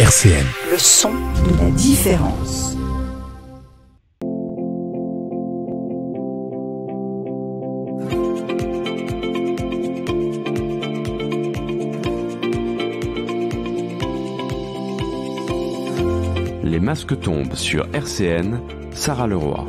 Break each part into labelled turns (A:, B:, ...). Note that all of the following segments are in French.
A: RCN. Le son de la différence.
B: Les masques tombent sur RCN,
C: Sarah Leroy.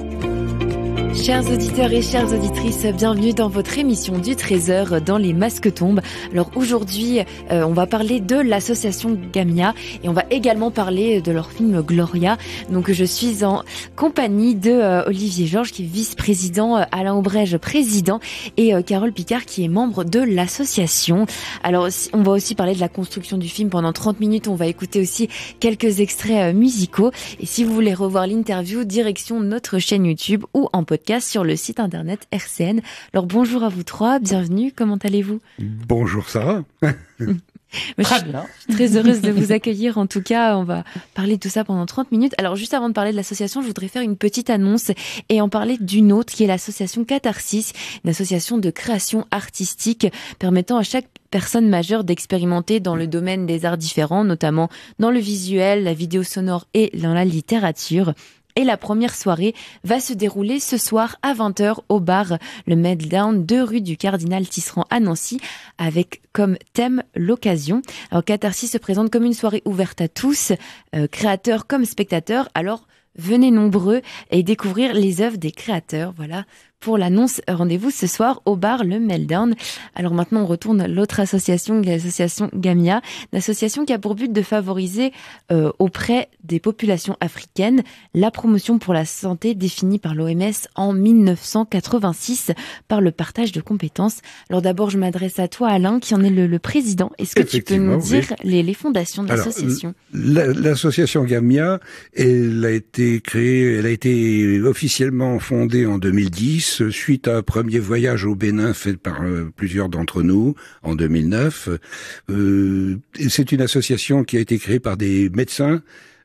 B: Chers auditeurs et chères auditrices, bienvenue dans votre émission du Trésor dans les masques tombes. Alors aujourd'hui, euh, on va parler de l'association Gamia et on va également parler de leur film Gloria. Donc je suis en compagnie de euh, Olivier Georges qui est vice-président, euh, Alain Aubrège président et Carole Picard qui est membre de l'association. Alors on va aussi parler de la construction du film pendant 30 minutes, on va écouter aussi quelques extraits musicaux et si vous voulez revoir l'interview, direction notre chaîne YouTube ou en podcast sur le site internet RCN. Alors bonjour à vous trois, bienvenue, comment allez-vous
A: Bonjour Sarah.
B: Très très heureuse de vous accueillir. En tout cas, on va parler de tout ça pendant 30 minutes. Alors, juste avant de parler de l'association, je voudrais faire une petite annonce et en parler d'une autre qui est l'association Catharsis, une association de création artistique permettant à chaque personne majeure d'expérimenter dans le domaine des arts différents, notamment dans le visuel, la vidéo sonore et dans la littérature et la première soirée va se dérouler ce soir à 20h au bar le Down, deux rue du Cardinal Tisserand à Nancy avec comme thème l'occasion. Alors Catharsis se présente comme une soirée ouverte à tous, euh, créateurs comme spectateurs. Alors venez nombreux et découvrir les œuvres des créateurs. Voilà pour l'annonce. Rendez-vous ce soir au bar Le Meldern. Alors maintenant, on retourne à l'autre association, l'association Gamia, L'association qui a pour but de favoriser euh, auprès des populations africaines la promotion pour la santé définie par l'OMS en 1986 par le partage de compétences. Alors d'abord, je m'adresse à toi, Alain, qui en est le, président. Est-ce que tu peux nous dire les, les, fondations de l'association
A: L'association Gamia, elle a été créée, elle a été officiellement fondée en 2010 suite à un premier voyage au Bénin fait par euh, plusieurs d'entre nous en 2009. Euh, c'est une association qui a été créée par des médecins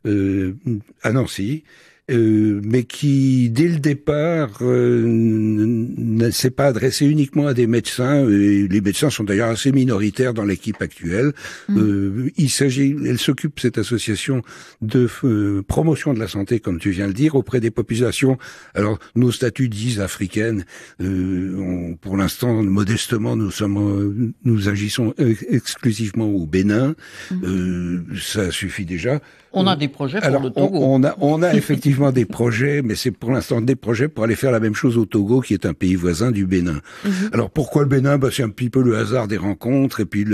A: euh, à Nancy euh, mais qui, dès le départ, euh, ne s'est pas adressé uniquement à des médecins. Et les médecins sont d'ailleurs assez minoritaires dans l'équipe actuelle. Mm. Euh, il s'agit, elle s'occupe cette association de euh, promotion de la santé, comme tu viens de le dire, auprès des populations. Alors nos statuts disent africaines. pour l'instant, modestement, nous sommes, nous agissons exclusivement au Bénin. Mm. ça suffit déjà.
C: On a des projets pour le Togo. on
A: a, on a effectivement des projets, mais c'est pour l'instant des projets pour aller faire la même chose au Togo, qui est un pays voisin du Bénin. Mhm. Alors pourquoi le Bénin bah, C'est un petit peu le hasard des rencontres et puis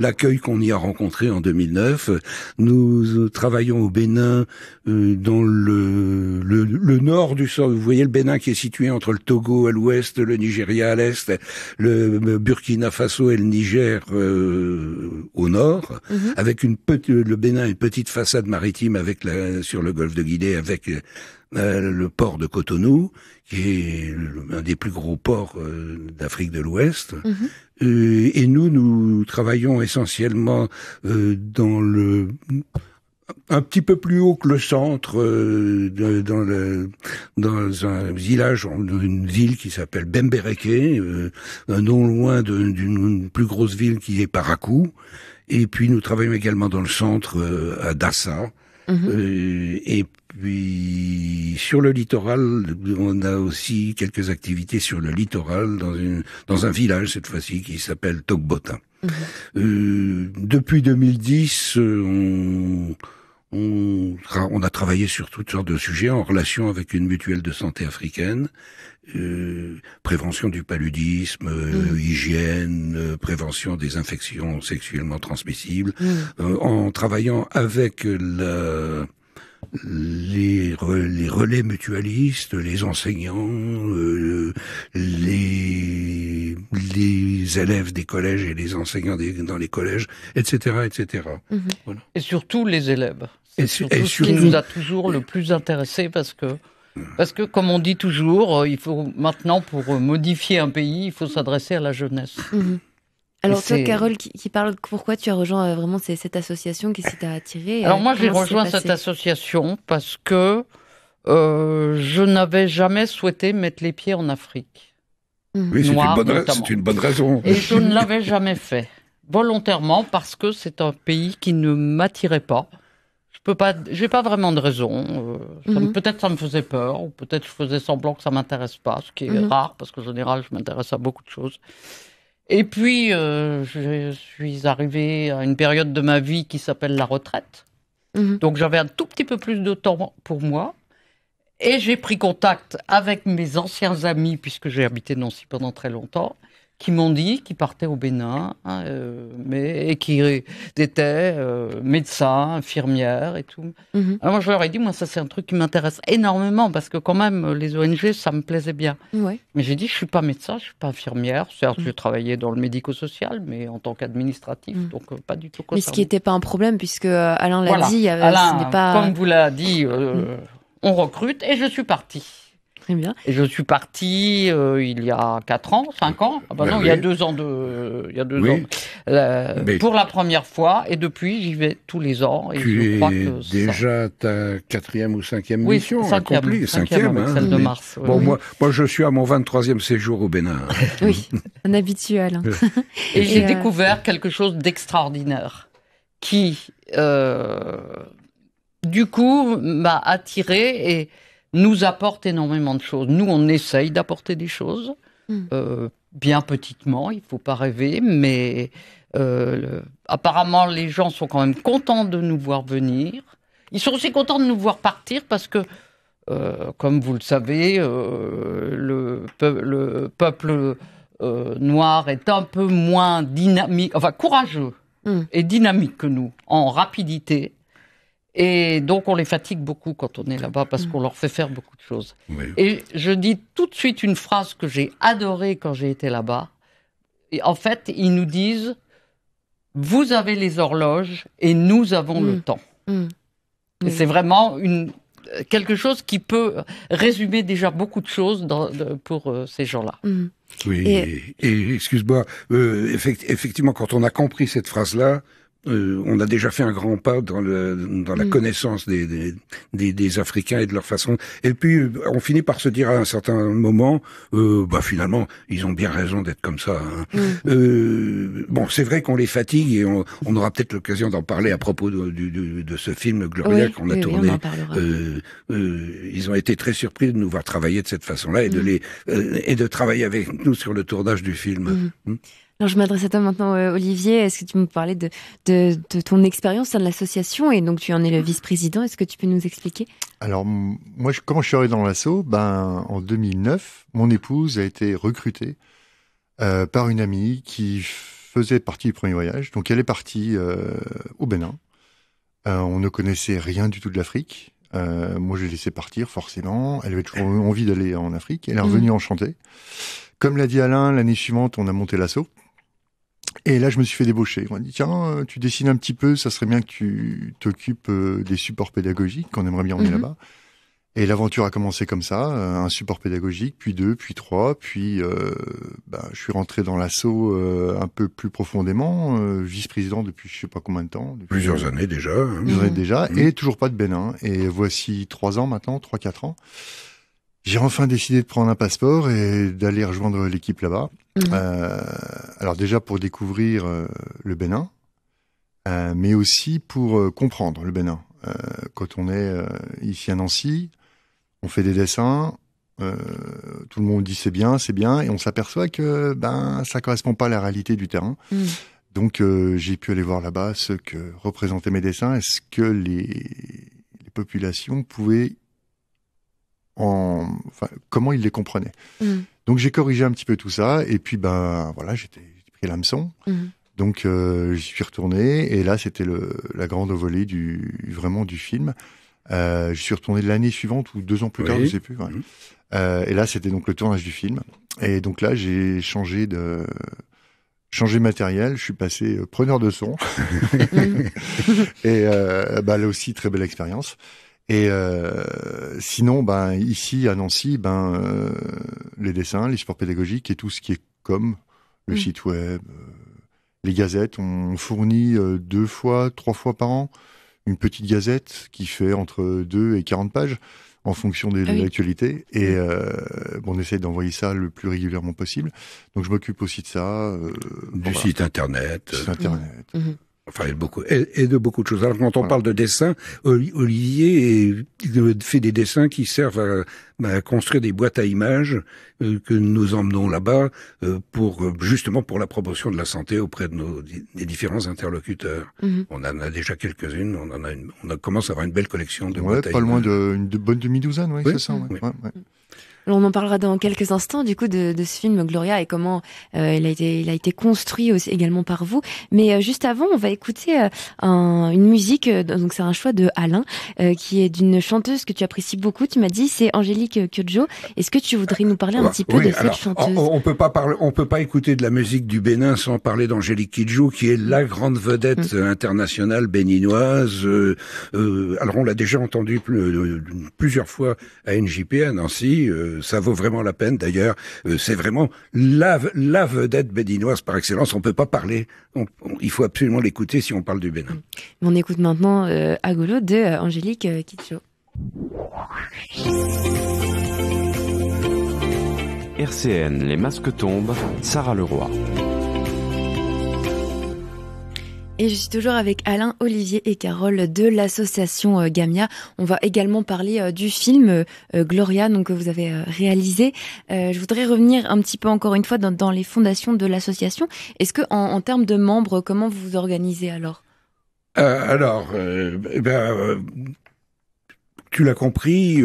A: l'accueil qu'on y a rencontré en 2009. Nous travaillons au Bénin euh, dans le, le, nord du sol. Vous voyez le Bénin qui est situé entre le Togo à l'ouest, le Nigeria à l'est, le Burkina Faso et le Niger euh, au nord, mhm. avec une petite, le Bénin une petite façade maritime avec la, sur le golfe de Guinée avec euh, le port de Cotonou, qui est un des plus gros ports euh, d'Afrique de l'Ouest. Mhm. Euh, et nous, nous travaillons essentiellement dans le un petit peu plus haut que le centre, dans, un village, dans une ville qui s'appelle Bembereke, non loin d'une plus grosse ville qui est Parakou. Et puis nous travaillons également dans le centre à Dassa. Mhm. et puis sur le littoral, on a aussi quelques activités sur le littoral dans, une, dans un village cette fois-ci qui s'appelle Tokbotin mhm. euh, depuis 2010, euh, on, on, on, a travaillé sur toutes sortes de sujets en relation avec une mutuelle de santé africaine, euh, prévention du paludisme, euh, mhm. hygiène, prévention des infections sexuellement transmissibles, mhm. en travaillant avec la les, relais mutualistes, les enseignants, euh, les, élèves des collèges et les enseignants dans les collèges, etc. etc.
C: Mhm. Et surtout les élèves. et surtout ce qui nous a toujours le plus intéressé parce que parce que, comme on dit toujours, euh, il faut maintenant, pour modifier un pays, il faut s'adresser à la jeunesse.
B: Mhm. Alors toi, Carole, qui, qui, parle, pourquoi tu as rejoint euh, vraiment cette association Qu'est-ce qui t'a attirée Alors moi, j'ai rejoint cette
C: association parce que euh, je n'avais jamais souhaité mettre les pieds en Afrique. Hum. Oui, c'est une, bonne raison. Et je ne l'avais jamais fait, volontairement, parce que c'est un pays qui ne m'attirait pas. Je peux pas, j'ai pas vraiment de raison. Euh, hum. Peut-être ça me faisait peur, ou peut-être je faisais semblant que ça m'intéresse pas, ce qui est hum. rare parce que général je m'intéresse à beaucoup de choses. Et puis, euh, je suis arrivée à une période de ma vie qui s'appelle la retraite. Mhm. Donc, j'avais un tout petit peu plus de temps pour moi. Et j'ai pris contact avec mes anciens amis, puisque j'ai habité Nancy pendant très longtemps, qui m'ont dit qu'ils partaient au Bénin, hein, euh, mais, et qui euh, étaient euh, médecins, infirmières et tout. Mhm. Alors moi, je leur ai dit, moi, ça, c'est un truc qui m'intéresse énormément, parce que quand même, les ONG, ça me plaisait bien. Ouais. Mais j'ai dit, je suis pas médecin, je suis pas infirmière. Certes, je travaillais dans le médico-social, mais en tant qu'administratif, mhm. donc pas du tout concerné. Mais ce qui n'était pas un
B: problème, puisque Alain l'a dit, ce n'est pas... comme vous
C: l'a dit, mhm. on recrute, et je suis partie. Très bien. Et je suis parti euh, il y a 4 ans, 5 ans. Ah bah ben non, il y a 2 ans, de, il y a deux ans euh, pour la première fois. Et depuis, j'y vais tous les ans. Et tu je
A: que déjà ta quatrième ou cinquième mission accomplie. Cinquième, hein. mars. bon, moi, moi, je suis à mon 23e séjour au Bénin. oui,
B: un habituel.
C: Hein. et, j'ai euh, découvert quelque chose d'extraordinaire qui, du coup, m'a attiré et nous apporte énormément de choses. Nous, on essaye d'apporter des choses, hmm. euh, bien petitement, il ne faut pas rêver, mais euh, apparemment, les gens sont quand même contents de nous voir venir. Ils sont aussi contents de nous voir partir parce que, euh, comme vous le savez, le, peuple noir est un peu moins dynamique, enfin courageux hmm. et dynamique que nous, en rapidité. Et donc, on les fatigue beaucoup quand on est là-bas parce qu'on leur fait faire beaucoup de choses. Et je dis tout de suite une phrase que j'ai adorée quand j'ai été là-bas. en fait, ils nous disent Vous avez les horloges et nous avons le mm. temps. Mm. C'est vraiment une, quelque chose qui peut résumer déjà beaucoup de choses pour euh, ces gens-là. Mm.
A: Oui, et, excuse-moi, euh, effectivement, quand on a compris cette phrase-là, euh, on a déjà fait un grand pas dans, le, dans la mm. connaissance des, des, Africains et de leur façon. Et puis, euh, on finit par se dire à un certain moment, euh, bah finalement, ils ont bien raison d'être comme ça. Hein. Mm. Euh, bon, c'est vrai qu'on les fatigue et on, aura peut-être l'occasion d'en parler à propos de, ce film Gloria qu'on a tourné. ils ont été très surpris de nous voir travailler de cette façon-là et de mm. et de travailler avec nous sur le tournage du film.
B: Alors je m'adresse à toi maintenant, euh, Olivier. Est-ce que tu me parlais de, de, ton expérience dans l'association et donc tu en es le vice-président. Est-ce que tu peux nous expliquer
D: Alors moi, je, quand je suis arrivé dans l'asso, ben, en 2009, mon épouse a été recrutée euh, par une amie qui faisait partie du premier voyage. Donc elle est partie euh, au Bénin. on ne connaissait rien du tout de l'Afrique. moi, je l'ai laissé partir, forcément. Elle avait toujours envie d'aller en Afrique. Elle est revenue mmh. enchantée. Comme l'a dit Alain, l'année suivante, on a monté l'assaut. Et là, je me suis fait débaucher. On m'a dit, tiens, euh, tu dessines un petit peu, ça serait bien que tu t'occupes euh, des supports pédagogiques, qu'on aimerait bien emmener mhm. là-bas. Et l'aventure a commencé comme ça, euh, un support pédagogique, puis deux, puis trois, puis ben, je suis rentré dans l'assaut un peu plus profondément, vice-président depuis je sais pas combien de temps. Plusieurs années déjà. Hein. Plusieurs années mhm. déjà, mhm. et toujours pas de Bénin. Et voici trois ans maintenant, trois, quatre ans. J'ai enfin décidé de prendre un passeport et d'aller rejoindre l'équipe là-bas. Mhm. Euh, alors déjà pour découvrir euh, le Bénin, euh, mais aussi pour comprendre le Bénin. quand on est ici à Nancy, on fait des dessins, tout le monde dit c'est bien, c'est bien, et on s'aperçoit que ben ça correspond pas à la réalité du terrain. Mhm. Donc j'ai pu aller voir là-bas ce que représentaient mes dessins est ce que les, les populations pouvaient comment il les comprenait. Mm. Donc j'ai corrigé un petit peu tout ça et puis ben voilà, j'étais pris l'hameçon. Mm. Donc euh, j'y suis retourné et là c'était la grande volée du vraiment du film. Euh, je suis retourné l'année suivante ou deux ans plus tard, je ne sais plus. Mm. Euh, et là c'était donc le tournage du film. Et donc là j'ai changé de matériel, je suis passé preneur de son. et bah, là aussi très belle expérience. Et euh, sinon, ben ici à Nancy, ben euh, les dessins, les supports pédagogiques et tout ce qui est comme le mm. site web, euh, les gazettes, on fournit deux fois, trois fois par an une petite gazette qui fait entre 2 et 40 pages en fonction de, l'actualité. Ah et mm. on essaie d'envoyer ça le plus régulièrement possible. Donc je m'occupe aussi de ça. du site internet. internet. Mm. Mm-hmm. Enfin, beaucoup, et, de beaucoup de choses. Alors, quand on
A: parle de dessin, Olivier fait des dessins qui servent à, construire des boîtes à images euh, que nous emmenons là-bas euh, pour euh, justement pour la promotion de la santé auprès de nos des différents interlocuteurs. Mhm. On en a déjà quelques-unes. On
D: en a, on commence à avoir une belle collection de boîtes à images. pas loin d'une bonne demi-douzaine, oui, c'est ça.
B: On en parlera dans quelques instants du coup de, de ce film Gloria et comment euh, il, a été, il a été construit aussi, également par vous. Mais euh, juste avant, on va écouter euh, un, une musique. Euh, donc c'est un choix de Alain qui est d'une chanteuse que tu apprécies beaucoup. Tu m'as dit c'est Angélique Kyojo. Est-ce que tu voudrais nous parler un petit peu de cette chanteuse
A: On peut pas parler, on peut pas écouter de la musique du Bénin sans parler d'Angélique Kidjo, qui est la grande vedette mm. internationale béninoise. alors on l'a déjà entendu plusieurs fois à NJP à Nancy. Euh, ça vaut vraiment la peine. D'ailleurs, euh, c'est vraiment la, vedette béninoise par excellence. On peut pas parler. il faut absolument l'écouter si on parle du Bénin. Mm.
B: On écoute maintenant euh, Agolo de Angélique Kidjo.
C: RCN, les masques tombent, Sarah Leroy.
B: Et je suis toujours avec Alain, Olivier et Carole de l'association euh, Gamia. On va également parler euh, du film euh, Gloria, que vous avez réalisé. Je voudrais revenir un petit peu encore une fois dans, les fondations de l'association. Est-ce que en, termes de membres, comment vous vous organisez alors
A: Alors, eh ben, tu l'as compris.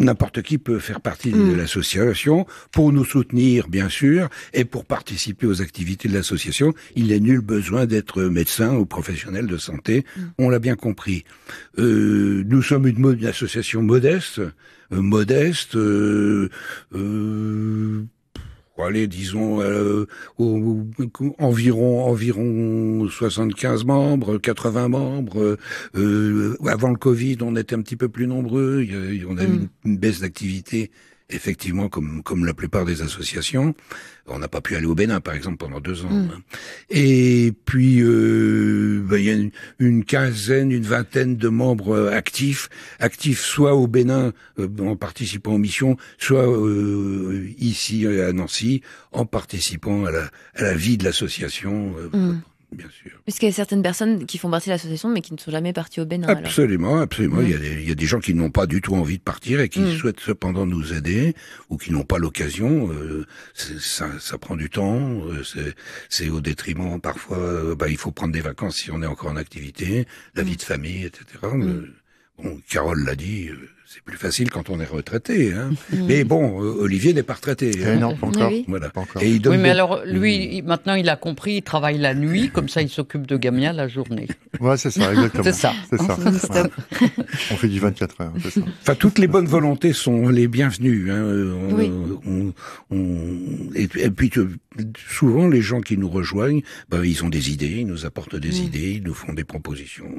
A: N'importe qui peut faire partie de hmm. l'association pour nous soutenir, bien sûr, et pour participer aux activités de l'association. Il a nul besoin d'être médecin ou professionnel de santé. Hmm. On l'a bien compris. Euh, nous sommes une, association modeste, euh, modeste. Euh, allez, disons, euh, au, environ, environ 75 membres, 80 membres. Euh, euh, avant le Covid, on était un petit peu plus nombreux. Il y on a eu hmm. une, baisse d'activité effectivement, comme, la plupart des associations, on n'a pas pu aller au Bénin, par exemple, pendant deux ans. Mm. Hein. Et puis, euh, ben, il y a une, quinzaine, une vingtaine de membres euh, actifs, actifs soit au Bénin euh, en participant aux missions, soit ici à Nancy en participant à la, vie de l'association. Mm.
B: Bien sûr. Puisqu'il y a certaines personnes qui font partie de l'association, mais qui ne sont jamais parties au Bénin.
A: Absolument, absolument. Mm. Il, y a des, gens qui n'ont pas du tout envie de partir et qui mm. souhaitent cependant nous aider, ou qui n'ont pas l'occasion. Euh, ça, prend du temps, euh, c'est au détriment parfois. Euh, bah, il faut prendre des vacances si on est encore en activité, la mm. vie de famille, etc. Bon, Carole l'a dit, c'est plus facile quand on est retraité. Hein. Hmm. Mais bon, euh, Olivier n'est pas retraité. Hein. Eh non, pas encore. Voilà. Et il donne oui, mais alors
C: lui, hmm. maintenant, il a compris, il travaille la nuit, comme ça, il s'occupe de Gamia la journée.
D: Ouais, c'est ça, exactement. c'est ça. On fait du 24 heures. Ça. Enfin, toutes les bonnes
A: volontés sont les bienvenues. Hein. Euh, euh, et puis, souvent, les gens qui nous rejoignent, bah, ils ont des idées, ils nous apportent des hmm. idées, ils nous font des propositions.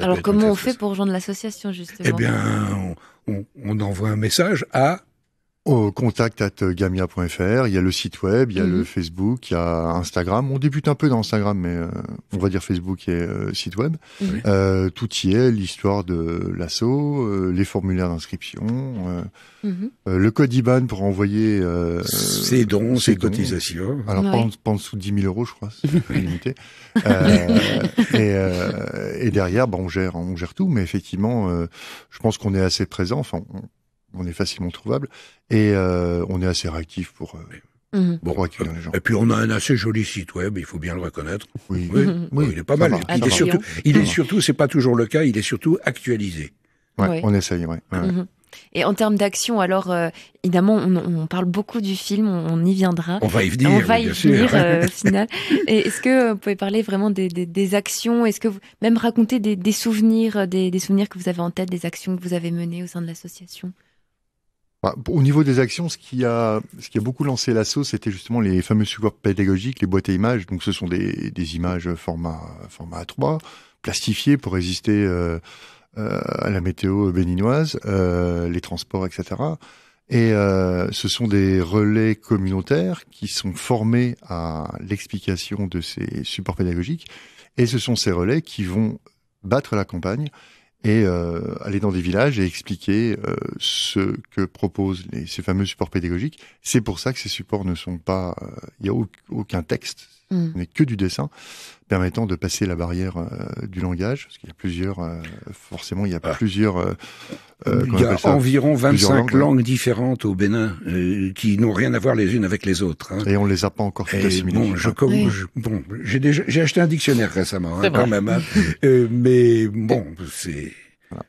D: Alors
B: comment on fait pour rejoindre l'association justement Eh bien,
D: on, on, envoie un message à au contact at gamia.fr, il y a le site web, il y a le mhm. Facebook, il y a Instagram. On débute un peu dans Instagram, mais euh, on va dire Facebook et euh, site web. euh, tout y est, l'histoire de l'assaut, euh, les formulaires d'inscription, mhm. le code IBAN pour envoyer ces dons, ses, cotisations. Alors pas, en, dessous de 10 000 euros, je crois, c'est limité. et, et, derrière, bon bah, on gère, on gère tout. Mais effectivement, je pense qu'on est assez présent. Enfin, on est facilement trouvable et euh, on est assez réactif pour. Bon, euh, mhm. les gens. Et puis on a un assez joli site web, il faut bien le reconnaître. Oui, oui, il est pas mal. il, est surtout, il
B: est
A: surtout, c'est pas toujours le cas, il est surtout actualisé. on essaye, ouais. Mhm.
B: Et en termes d'action, alors euh, évidemment, on, parle beaucoup du film, on, y viendra. On va y venir. On va venir au final. Est-ce que vous pouvez parler vraiment des, actions Est-ce que vous, même raconter des souvenirs, des, souvenirs que vous avez en tête, des actions que vous avez menées au sein de l'association
D: bah, au niveau des actions, ce qui a, ce qui a beaucoup lancé l'assaut, c'était justement les fameux supports pédagogiques, les boîtes à images. Donc, ce sont des, images format, format A3, plastifiées pour résister euh, euh, à la météo béninoise, euh, les transports, etc. Et ce sont des relais communautaires qui sont formés à l'explication de ces supports pédagogiques. Et ce sont ces relais qui vont battre la campagne et euh, aller dans des villages et expliquer euh, ce que proposent ces fameux supports pédagogiques. C'est pour ça que ces supports ne sont pas, euh, il n'y a aucun texte, mais mm. que du dessin, permettant de passer la barrière euh, du langage, parce qu'il y a plusieurs, euh, forcément, il y a pas ah. plusieurs... Euh, il y a environ 25 hein. langues, différentes au Bénin, qui n'ont rien à voir les unes avec les autres. Hein. Et on les a pas
A: encore toutes assimilées. Bon, j'ai déjà, j'ai acheté un dictionnaire récemment, hein, quand même, mais bon, c'est...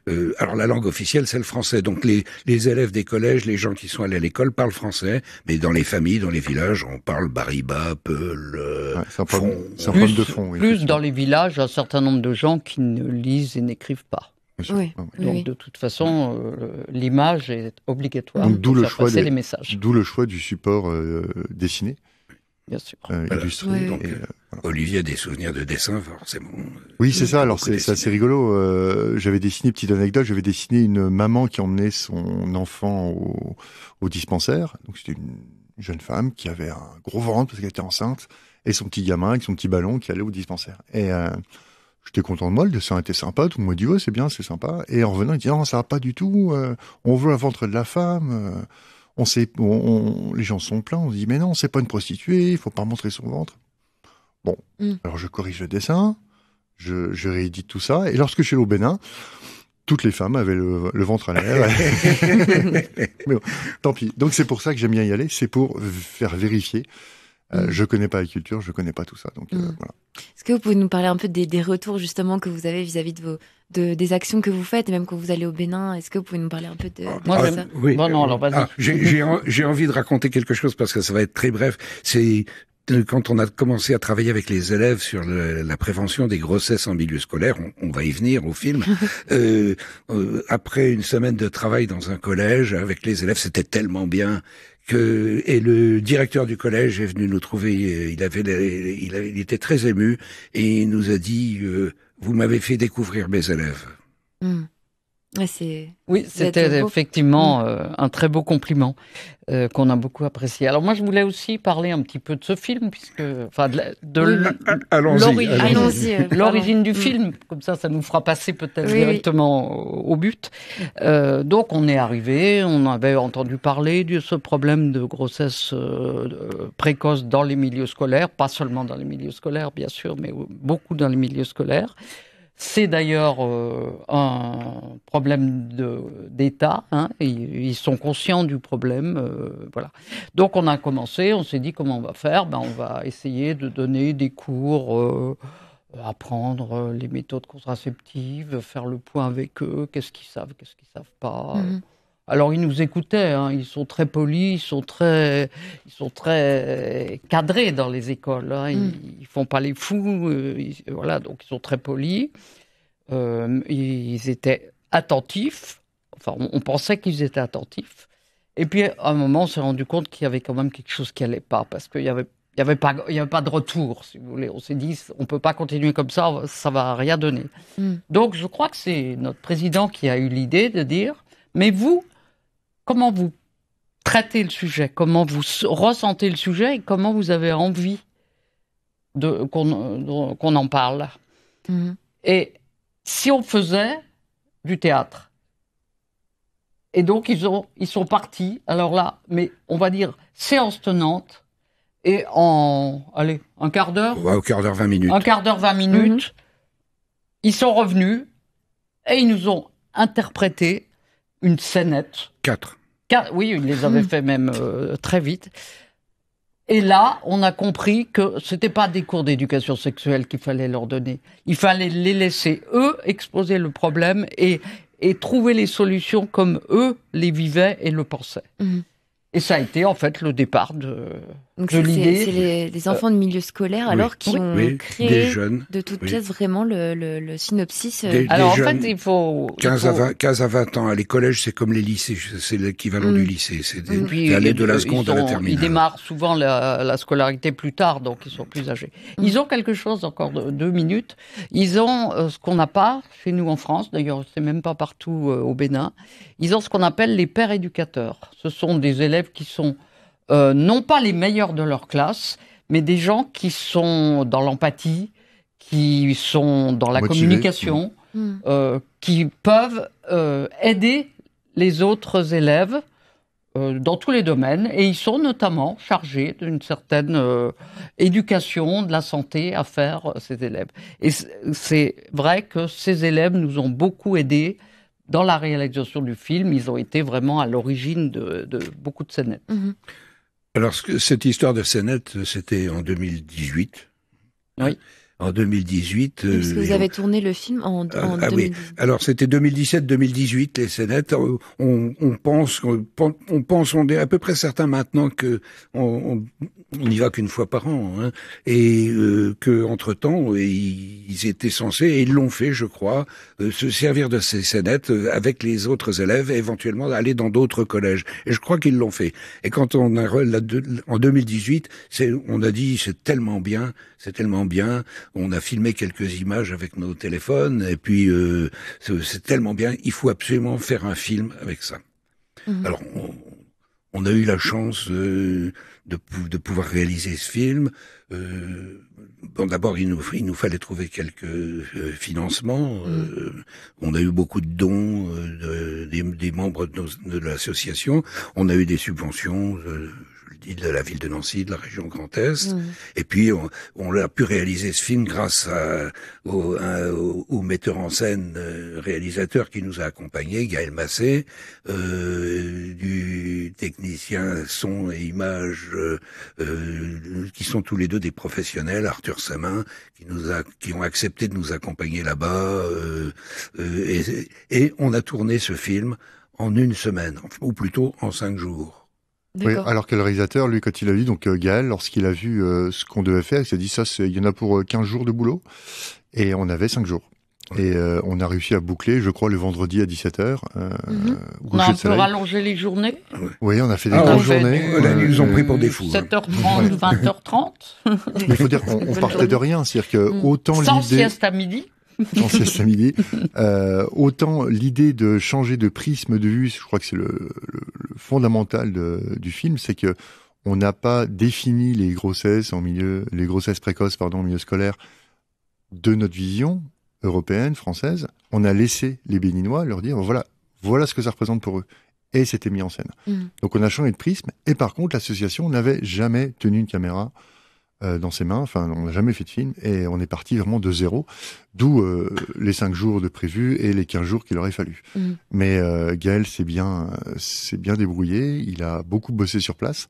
A: Euh, alors la langue officielle, c'est le français. Donc les, élèves des collèges, les gens qui sont allés à l'école parlent français, mais dans les familles, dans les villages, on parle bariba, peul, fond,
C: plus, dans les villages, un certain nombre de gens qui ne lisent et n'écrivent pas. Ah, Donc de toute façon, euh, l'image est obligatoire d'où les messages.
D: D'où le choix du support euh, dessiné bien sûr. Euh, illustré. Euh, euh, Olivier a des souvenirs de dessin, forcément. Oui, c'est ça. Alors, c'est assez rigolo. j'avais dessiné, petite anecdote, j'avais dessiné une maman qui emmenait son enfant au, dispensaire. Donc, c'était une jeune femme qui avait un gros ventre parce qu'elle était enceinte et son petit gamin avec son petit ballon qui allait au dispensaire. Et j'étais content de moi, le dessin était sympa. Tout le monde m'a dit, c'est bien, c'est sympa. Et en revenant, il dit, non, ça va pas du tout. on veut un ventre de la femme on sait, les gens sont pleins, on se dit, mais non, c'est pas une prostituée, il faut pas montrer son ventre. Bon, mm. alors je corrige le dessin, je, réédite tout ça, et lorsque je suis au Bénin, toutes les femmes avaient le, ventre à l'air. mais bon, tant pis. Donc c'est pour ça que j'aime bien y aller, c'est pour faire vérifier euh, mm. je connais pas la culture, je connais pas tout ça. Donc euh, mm. voilà.
B: Est-ce que vous pouvez nous parler un peu des, des retours justement que vous avez vis-à-vis de vos de, des actions que vous faites, et même quand vous allez au Bénin Est-ce que vous pouvez nous parler un peu de, ah, de ça
A: Oui. non, alors de. Ah, j'ai envie de raconter quelque chose parce que ça va être très bref. C'est quand on a commencé à travailler avec les élèves sur la prévention des grossesses en milieu scolaire, on, va y venir au film, euh, euh, après une semaine de travail dans un collège avec les élèves, c'était tellement bien et le directeur du collège est venu nous trouver. Euh, il avait, il, était très ému et il nous a dit euh, vous m'avez fait
C: découvrir mes élèves.
B: Hmm oui, c'était effectivement mm.
C: euh, un très beau compliment euh, qu'on a beaucoup apprécié. Alors moi, je voulais aussi parler un petit peu de ce film, puisque enfin de, l'origine du film, comme ça, ça nous fera passer peut-être directement au but. Euh, donc on est arrivé, on avait entendu parler de ce problème de grossesse précoce dans les milieux scolaires, pas seulement dans les milieux scolaires bien sûr, mais beaucoup dans les milieux scolaires. C'est d'ailleurs euh, un problème d'État. Hein. ils sont conscients du problème. Euh, voilà. Donc on a commencé, on s'est dit comment on va faire. Ben, on va essayer de donner des cours, euh, apprendre les méthodes contraceptives, faire le point avec eux, qu'est-ce qu'ils savent, qu'est-ce qu'ils savent pas. Mmh alors ils nous écoutaient, hein. ils sont très polis, ils sont très, ils sont très cadrés dans les écoles. Hein. Ils, ne mm. font pas les fous, euh, euh, voilà, donc ils sont très polis. Euh, ils étaient attentifs. Enfin, on, pensait qu'ils étaient attentifs. Et puis à un moment, on s'est rendu compte qu'il y avait quand même quelque chose qui allait pas, parce qu'il y avait il n'y avait, avait, pas de retour, si vous voulez. On s'est dit, on ne peut pas continuer comme ça, ça va rien donner. Mm. Donc, je crois que c'est notre président qui a eu l'idée de dire, mais vous, comment vous traitez le sujet, comment vous ressentez le sujet et comment vous avez envie euh, qu'on, en parle. Mm-hmm. Et si on faisait du théâtre Et donc, ils, ont, ils sont partis, alors là, mais on va dire séance tenante, et en, allez, un quart d'heure ouais,
A: Un quart d'heure, vingt minutes. Un
C: quart d'heure, 20 minutes, mm-hmm. ils sont revenus et ils nous ont interprété une scénette. Quatre oui, ils les avait hmm. fait même euh, très vite. Et là, on a compris que ce n'était pas des cours d'éducation sexuelle qu'il fallait leur donner. Il fallait les laisser eux exposer le problème et, et trouver les solutions comme eux les vivaient et le pensaient. Hmm. Et ça a été en fait le départ de donc c'est les, euh,
B: enfants de milieu scolaire alors qui ont créé de toutes pièces vraiment le, synopsis. Euh, alors en fait, il faut 15, À 20,
A: 15 à ans. Les collèges, c'est comme les lycées, c'est l'équivalent du mm. lycée. C'est d'aller mm. de la seconde à la terminale. Ils
C: démarrent souvent la, scolarité plus tard, donc ils sont plus âgés. Mm. Ils ont quelque chose, encore deux minutes, ils ont euh, ce qu'on n'a pas chez nous en France, d'ailleurs c'est même pas partout au Bénin, ils ont ce qu'on appelle les pères éducateurs. Ce sont des élèves qui sont euh, non pas les meilleurs de leur classe, mais des gens qui sont dans l'empathie, qui sont dans la communication, euh, qui peuvent euh, aider les autres élèves dans tous les domaines. Et ils sont notamment chargés d'une certaine éducation de la santé à faire ces élèves. Et c'est vrai que ces élèves nous ont beaucoup aidés dans la réalisation du film, ils ont été vraiment à l'origine de, beaucoup de scènes. Mhm.
A: Alors, cette histoire de Sennett, c'était en 2018. Oui en 2018. Parce euh, que vous avez
B: tourné le film en, ah, ah Oui.
A: Alors c'était 2017-2018 les scénettes. Euh, on, on pense, on, pense, on est à peu près certain maintenant que on n'y va qu'une fois par an, hein. et euh, que entre temps ils étaient censés et ils l'ont fait, je crois, euh, se servir de ces scénettes avec les autres élèves, et éventuellement aller dans d'autres collèges. Et je crois qu'ils l'ont fait. Et quand on a en 2018, on a dit c'est tellement bien, c'est tellement bien on a filmé quelques images avec nos téléphones, et puis euh, c'est tellement bien, il faut absolument faire un film avec ça. Mhm. Alors, on, a eu la chance de, pouvoir réaliser ce film. Euh, bon, d'abord, il nous, fallait trouver quelques euh, financements. Mhm. on a eu beaucoup de dons des, membres de, l'association. On a eu des subventions de la ville de Nancy, de la région Grand Est. Et puis, on, on, a pu réaliser ce film grâce au, metteur en scène, euh, réalisateur qui nous a accompagnés, Gaël Massé, euh, du technicien son et images, euh, qui sont tous les deux des professionnels, Arthur Samin, qui nous a, qui ont accepté de nous accompagner là-bas. Et, et on a tourné ce film en une semaine, ou plutôt en cinq jours
D: alors que le réalisateur, lui, quand il a vu, donc euh, Gaël, lorsqu'il a vu euh, ce qu'on devait faire, il s'est dit ça, il y en a pour 15 euh, jours de boulot. Et on avait 5 jours. Et on a réussi à boucler, je crois, le vendredi à 17h. Euh, mhm. bah, On a un peu rallongé
C: les journées. Oui, on a
D: fait des ah, grandes journées. ils nous ont pris pour des fous. 7h30, hein.
C: 20h30. il faut dire qu'on partait de rien.
D: C'est-à-dire que mm. autant Sans sieste
C: à midi. Sans
D: midi. autant l'idée de changer de prisme de vue, je crois que c'est le, fondamentale du film, c'est que on n'a pas défini les grossesses en milieu, les grossesses précoces pardon, au milieu scolaire de notre vision européenne, française. On a laissé les Béninois leur dire voilà, voilà ce que ça représente pour eux. Et c'était mis en scène. Mmh. Donc on a changé de prisme. Et par contre, l'association n'avait jamais tenu une caméra euh, dans ses mains. Enfin, on n'a jamais fait de film et on est parti vraiment de zéro, d'où euh, les cinq jours de prévu et les quinze jours qu'il aurait fallu. Mm. Mais euh, Gaël s'est bien, s'est bien débrouillé. Il a beaucoup bossé sur place.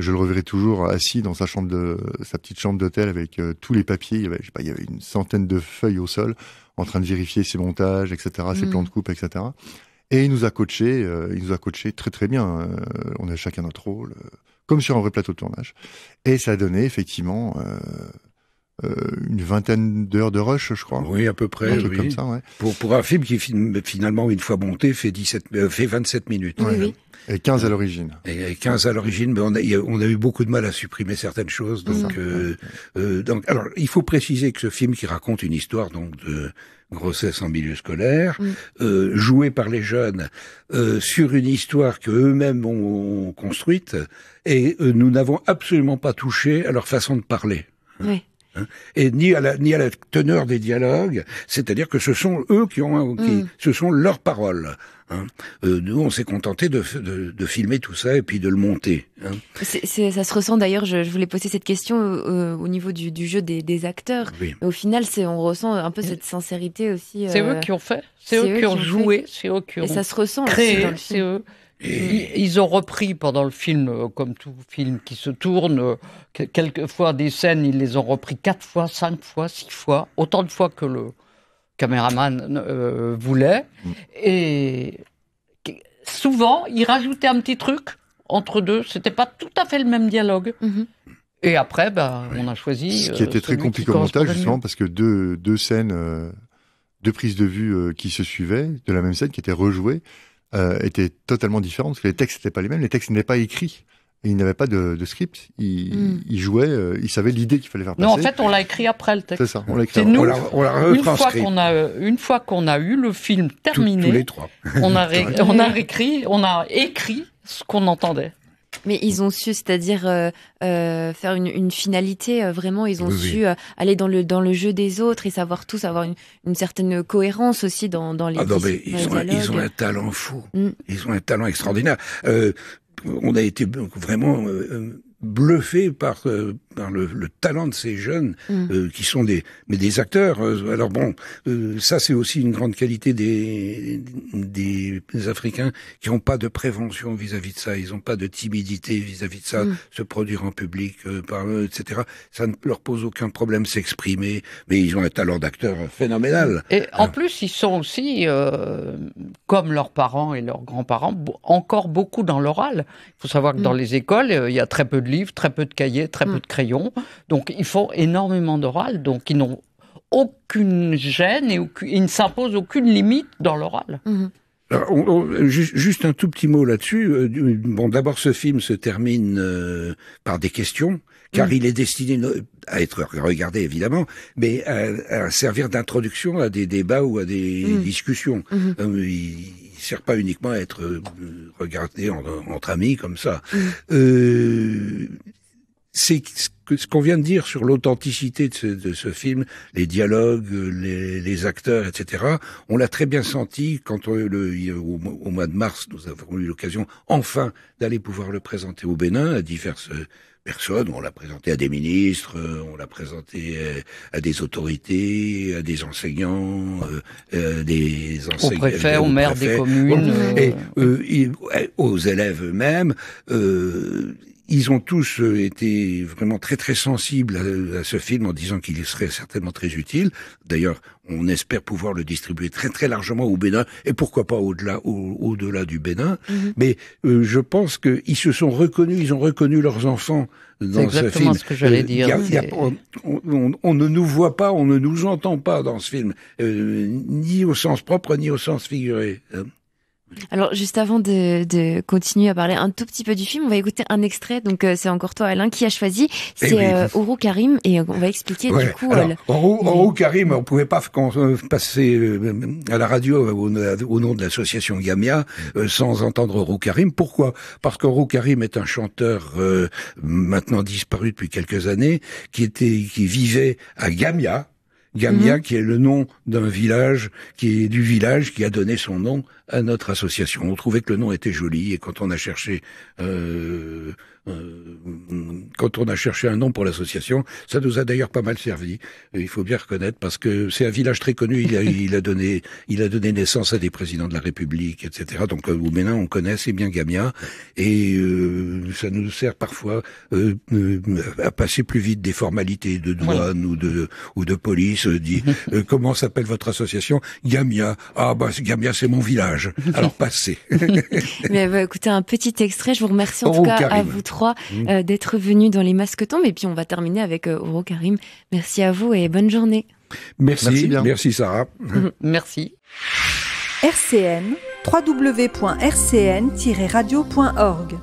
D: Je le reverrai toujours assis dans sa chambre de sa petite chambre d'hôtel avec tous les papiers. Il y, avait, une centaine de feuilles au sol, en train de vérifier ses montages, etc., ses mm. plans de coupe, etc. Et il nous a coaché, euh, il nous a coaché très très bien. Euh, on a chacun notre rôle, euh, comme sur un vrai plateau de tournage. Et ça a donné effectivement euh, une vingtaine d'heures de rush, je crois. Oui, à peu près. comme ça, ouais.
A: Pour, pour un film qui finalement, une fois monté, fait, 17, euh, fait 27 minutes. Oui, Et 15 à l'origine. Et 15 à l'origine, mais on a, on a, eu beaucoup de mal à supprimer certaines choses. Donc, euh, euh, donc, alors, il faut préciser que ce film qui raconte une histoire donc de grossesse en milieu scolaire, joué euh, jouée par les jeunes sur une histoire que eux-mêmes ont, ont, construite, et nous n'avons absolument pas touché à leur façon de parler. Oui. Hein, et ni à la ni à la teneur des dialogues, c'est-à-dire que ce sont eux qui ont qui, mm. ce sont leurs paroles. Hein. Euh, nous, on s'est contenté de, de, filmer tout ça et puis de le monter. Hein.
B: ça se ressent d'ailleurs. Je, voulais poser cette question euh, euh, au niveau du, jeu des, acteurs. Au final, c'est on ressent un peu cette sincérité aussi. c'est eux qui ont fait. C'est eux, qui ont, joué. C'est eux qui ont. Et ça se ressent. Créé. C'est eux.
C: Ils ont repris pendant le film, euh, comme tout film qui se tourne, euh, quelques fois des scènes, ils les ont repris quatre fois, cinq fois, six fois, autant de fois que le caméraman euh, voulait. Mm. Et souvent, ils rajoutaient un petit truc entre deux. C'était pas tout à fait le même dialogue. Mm-hmm. Et après, ben, on a choisi. Ce qui était très compliqué au montage, justement, parce
D: que deux, scènes, deux prises de vue qui se suivaient de la même scène, qui étaient rejouées euh, était totalement différente, parce que les textes n'étaient pas les mêmes, les textes n'étaient pas écrits. Et il n'avait pas de, script, il, hmm. jouait, euh, il savait l'idée qu'il fallait faire passer. Non, en fait, on
C: l'a écrit après le texte. C'est ça, on l'a écrit.
D: on, une
C: fois qu'on a a eu le film
B: terminé, tous les
C: trois. on a on a
B: on a écrit ce qu'on entendait. Mais ils ont su, c'est-à-dire euh, euh faire une, une finalité. Euh, vraiment, ils ont su euh, aller dans le dans le jeu des autres et savoir tous avoir une, une certaine cohérence aussi dans dans les. Ah non, mais ils, ont un, ils ont un talent
A: fou. Mm. Ils ont un talent extraordinaire. on a été vraiment bluffé par le, talent de ces jeunes mm. euh, qui sont des mais des acteurs. Euh, alors bon, euh, ça c'est aussi une grande qualité des des, Africains qui n'ont pas de prévention vis-à-vis de ça. Ils n'ont pas de timidité vis-à-vis de ça. Mm. Se produire en public, par etc. Ça ne leur pose aucun problème s'exprimer. Mais ils ont un talent d'acteur phénoménal.
C: Et en ah. plus, ils sont aussi comme leurs parents et leurs grands-parents encore beaucoup dans l'oral. Il faut savoir que dans mm. les écoles, il y a très peu de livres, très peu de cahiers, très peu de crayons donc, ils font énormément d'oral. Donc, ils n'ont aucune gêne et ils ne s'imposent aucune limite dans l'oral.
A: Euh, juste un tout petit mot là-dessus. Euh, bon, d'abord, ce film se termine euh, par des questions, car mm. il est destiné à être regardé évidemment, mais à, servir d'introduction à des débats ou à des mm. discussions. Mm-hmm. il, ne sert pas uniquement à être regardé entre amis comme ça. Mm. Euh, c'est ce qu'on vient de dire sur l'authenticité de, de ce, film, les dialogues, les, les acteurs, etc. On l'a très bien senti quand on, euh, le, au, mois de mars, nous avons eu l'occasion enfin d'aller pouvoir le présenter au Bénin à diverses personnes. On l'a présenté à des ministres, euh, on l'a présenté euh, à des autorités, à des enseignants, des enseignants, aux préfets, aux, maires des communes, et, aux élèves eux-mêmes. Ils ont tous euh, été vraiment très très sensibles à, ce film en disant qu'il serait certainement très utile. D'ailleurs, on espère pouvoir le distribuer très très largement au Bénin et pourquoi pas au-delà au, delà au delà du Bénin. Mhm. Mais euh, je pense qu'ils se sont reconnus, ils ont reconnu leurs enfants dans ce film. exactement ce que j'allais euh, dire. on, ne nous voit pas, on ne nous entend pas dans ce film, ni au sens propre ni au sens figuré.
B: Alors juste avant de, continuer à parler un tout petit peu du film, on va écouter un extrait. Donc euh, c'est encore toi Alain qui a choisi. Eh c'est euh, Ouro Karim et euh, on va expliquer du coup.
A: Ouro Karim, on pouvait pas passer à la radio au, nom de l'association Gamia sans entendre Ouro Karim. Pourquoi Parce qu'Oru Karim est un chanteur maintenant disparu depuis quelques années qui était qui vivait à Gamia Gamia, mhm. qui est le nom d'un village, qui est du village qui a donné son nom à notre association. On trouvait que le nom était joli et quand on a cherché euh, euh, quand on a cherché un nom pour l'association, ça nous a d'ailleurs pas mal servi. Il faut bien reconnaître parce que c'est un village très connu. Il a, donné, il a donné naissance à des présidents de la République, etc. Donc euh, au Ménin on connaît, c'est bien Gamia, et euh, ça nous sert parfois euh, à passer plus vite des formalités de douane ou de ou de police. dit comment s'appelle votre association Gamia. Ah bah Gamia, c'est mon village. Alors passez.
B: Mais bah, écoutez un petit extrait. Je vous remercie en oh, tout cas à vous trois. Mm. Euh, d'être venu dans les masquetons. Et puis on va terminer avec euh, Ouro Karim. Merci à vous et bonne journée.
A: Merci, merci, merci Sarah. Mhm.
B: merci. RCN, www.rcn-radio.org